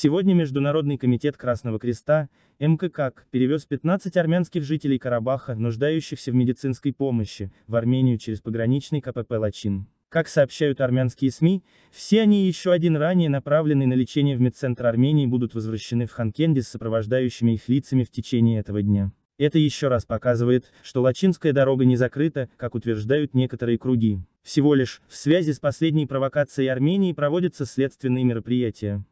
Сегодня Международный комитет Красного Креста, МКК, перевез 15 армянских жителей Карабаха, нуждающихся в медицинской помощи, в Армению через пограничный КПП Лачин. Как сообщают армянские СМИ, все они и еще один ранее направленный на лечение в медцентр Армении будут возвращены в Ханкенде с сопровождающими их лицами в течение этого дня. Это еще раз показывает, что Лачинская дорога не закрыта, как утверждают некоторые круги. Всего лишь, в связи с последней провокацией Армении проводятся следственные мероприятия.